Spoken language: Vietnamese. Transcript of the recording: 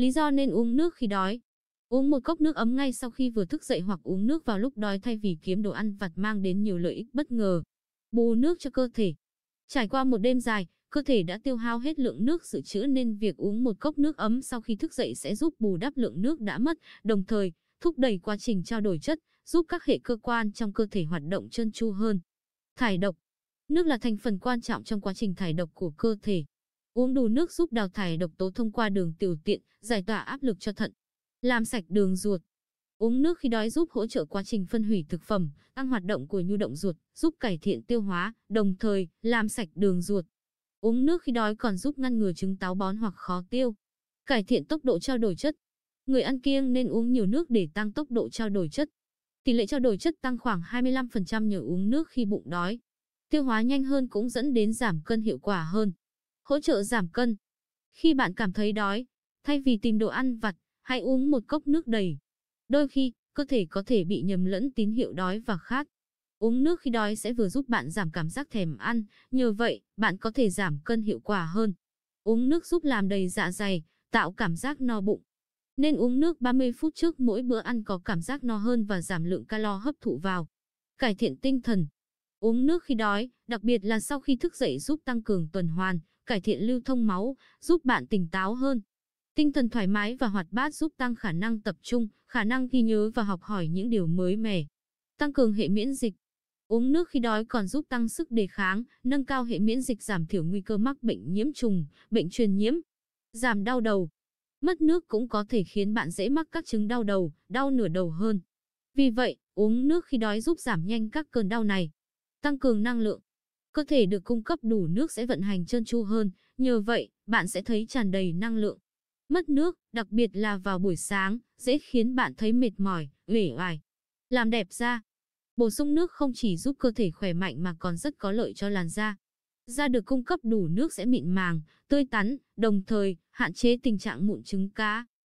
Lý do nên uống nước khi đói. Uống một cốc nước ấm ngay sau khi vừa thức dậy hoặc uống nước vào lúc đói thay vì kiếm đồ ăn vặt mang đến nhiều lợi ích bất ngờ. Bù nước cho cơ thể. Trải qua một đêm dài, cơ thể đã tiêu hao hết lượng nước dự trữ nên việc uống một cốc nước ấm sau khi thức dậy sẽ giúp bù đắp lượng nước đã mất, đồng thời thúc đẩy quá trình trao đổi chất, giúp các hệ cơ quan trong cơ thể hoạt động trơn tru hơn. Thải độc Nước là thành phần quan trọng trong quá trình thải độc của cơ thể. Uống đủ nước giúp đào thải độc tố thông qua đường tiểu tiện, giải tỏa áp lực cho thận, làm sạch đường ruột. Uống nước khi đói giúp hỗ trợ quá trình phân hủy thực phẩm, tăng hoạt động của nhu động ruột, giúp cải thiện tiêu hóa, đồng thời làm sạch đường ruột. Uống nước khi đói còn giúp ngăn ngừa chứng táo bón hoặc khó tiêu, cải thiện tốc độ trao đổi chất. Người ăn kiêng nên uống nhiều nước để tăng tốc độ trao đổi chất. Tỷ lệ trao đổi chất tăng khoảng 25% nhờ uống nước khi bụng đói. Tiêu hóa nhanh hơn cũng dẫn đến giảm cân hiệu quả hơn hỗ trợ giảm cân. Khi bạn cảm thấy đói, thay vì tìm đồ ăn vặt, hãy uống một cốc nước đầy. Đôi khi, cơ thể có thể bị nhầm lẫn tín hiệu đói và khát. Uống nước khi đói sẽ vừa giúp bạn giảm cảm giác thèm ăn, nhờ vậy, bạn có thể giảm cân hiệu quả hơn. Uống nước giúp làm đầy dạ dày, tạo cảm giác no bụng. Nên uống nước 30 phút trước mỗi bữa ăn có cảm giác no hơn và giảm lượng calo hấp thụ vào. Cải thiện tinh thần Uống nước khi đói, đặc biệt là sau khi thức dậy giúp tăng cường tuần hoàn, cải thiện lưu thông máu, giúp bạn tỉnh táo hơn. Tinh thần thoải mái và hoạt bát giúp tăng khả năng tập trung, khả năng ghi nhớ và học hỏi những điều mới mẻ. Tăng cường hệ miễn dịch. Uống nước khi đói còn giúp tăng sức đề kháng, nâng cao hệ miễn dịch giảm thiểu nguy cơ mắc bệnh nhiễm trùng, bệnh truyền nhiễm. Giảm đau đầu. Mất nước cũng có thể khiến bạn dễ mắc các chứng đau đầu, đau nửa đầu hơn. Vì vậy, uống nước khi đói giúp giảm nhanh các cơn đau này tăng cường năng lượng. Cơ thể được cung cấp đủ nước sẽ vận hành trơn tru hơn, nhờ vậy, bạn sẽ thấy tràn đầy năng lượng. Mất nước, đặc biệt là vào buổi sáng, dễ khiến bạn thấy mệt mỏi, uể oải. Làm đẹp da. Bổ sung nước không chỉ giúp cơ thể khỏe mạnh mà còn rất có lợi cho làn da. Da được cung cấp đủ nước sẽ mịn màng, tươi tắn, đồng thời hạn chế tình trạng mụn trứng cá.